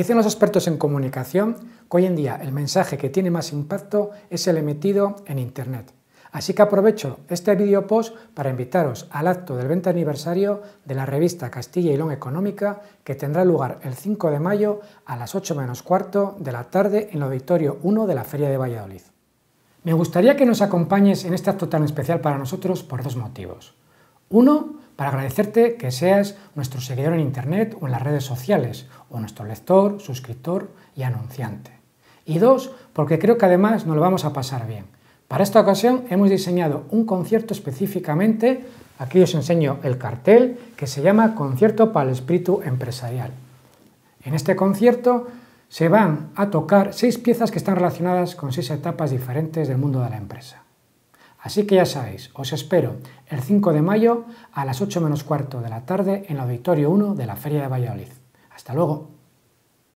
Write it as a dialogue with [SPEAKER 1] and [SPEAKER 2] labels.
[SPEAKER 1] Dicen los expertos en comunicación que hoy en día el mensaje que tiene más impacto es el emitido en Internet. Así que aprovecho este video post para invitaros al acto del 20 aniversario de la revista Castilla y León Económica que tendrá lugar el 5 de mayo a las 8 menos cuarto de la tarde en el Auditorio 1 de la Feria de Valladolid. Me gustaría que nos acompañes en este acto tan especial para nosotros por dos motivos. Uno, para agradecerte que seas nuestro seguidor en Internet o en las redes sociales, o nuestro lector, suscriptor y anunciante. Y dos, porque creo que además nos lo vamos a pasar bien. Para esta ocasión hemos diseñado un concierto específicamente, aquí os enseño el cartel, que se llama Concierto para el Espíritu Empresarial. En este concierto se van a tocar seis piezas que están relacionadas con seis etapas diferentes del mundo de la empresa. Así que ya sabéis, os espero el 5 de mayo a las 8 menos cuarto de la tarde en el Auditorio 1 de la Feria de Valladolid. Hasta luego.